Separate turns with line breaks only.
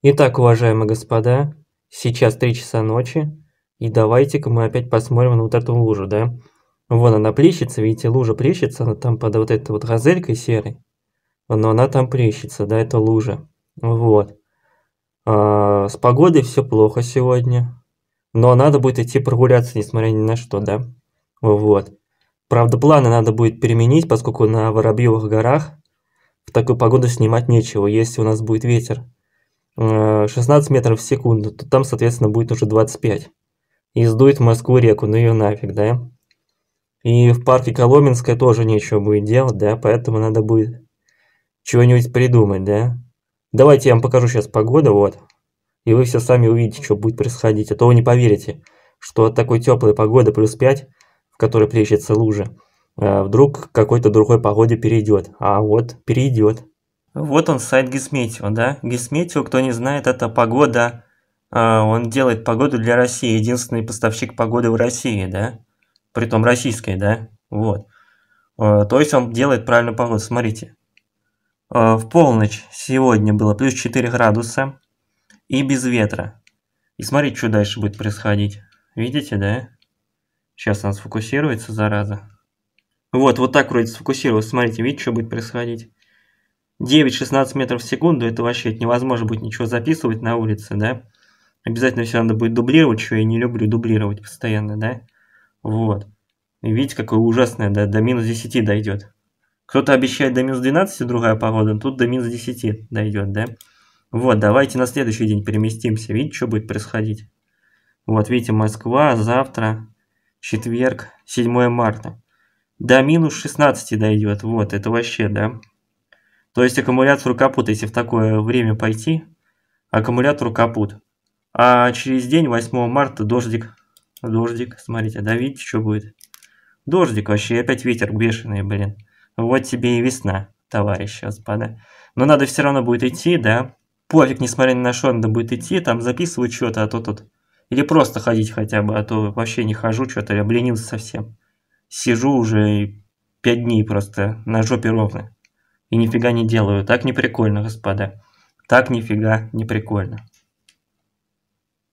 Итак, уважаемые господа, сейчас 3 часа ночи, и давайте-ка мы опять посмотрим на вот эту лужу, да? Вон она плещется, видите, лужа плещется, она там под вот этой вот газелькой серой, но она там плещется, да, это лужа. Вот. А, с погодой все плохо сегодня, но надо будет идти прогуляться, несмотря ни на что, да? Вот. Правда, планы надо будет переменить, поскольку на Воробьевых горах в такую погоду снимать нечего, если у нас будет ветер. 16 э, метров в секунду, то там, соответственно, будет уже 25. И сдует Москву реку, ну ее нафиг, да? И в парке Коломенская тоже нечего будет делать, да? Поэтому надо будет чего-нибудь придумать, да? Давайте я вам покажу сейчас погоду, вот. И вы все сами увидите, что будет происходить. А то вы не поверите, что от такой теплой погоды плюс 5, в которой плещется лужа, э, вдруг к какой-то другой погоде перейдет. А вот перейдет. Вот он сайт Гисметьева, да? Гисметьева, кто не знает, это погода. А, он делает погоду для России, единственный поставщик погоды в России, да? Притом российской, да? Вот. А, то есть он делает правильную погоду, смотрите. А, в полночь сегодня было плюс 4 градуса и без ветра. И смотрите, что дальше будет происходить. Видите, да? Сейчас она сфокусируется, зараза. Вот, вот так вроде сфокусировалась. Смотрите, видите, что будет происходить? 9-16 метров в секунду, это вообще это невозможно будет ничего записывать на улице, да. Обязательно все надо будет дублировать, что я не люблю дублировать постоянно, да. Вот. И видите, какое ужасное, да, до минус 10 дойдет. Кто-то обещает до минус 12 другая погода, тут до минус 10 дойдет, да. Вот, давайте на следующий день переместимся. Видите, что будет происходить? Вот, видите, Москва завтра, четверг, 7 марта. До минус 16 дойдет. Вот, это вообще, да, то есть аккумулятору капут, если в такое время пойти, аккумулятору капут. А через день, 8 марта, дождик. Дождик, смотрите, да видите, что будет? Дождик вообще, опять ветер бешеный, блин. Вот тебе и весна, товарищи, господа. Но надо все равно будет идти, да? Пофиг, несмотря ни на что, надо будет идти, там записывать что-то, а то тут... Или просто ходить хотя бы, а то вообще не хожу что-то, я обленился совсем. Сижу уже и пять дней просто на жопе ровно и нифига не делаю. Так не прикольно, господа. Так нифига не прикольно.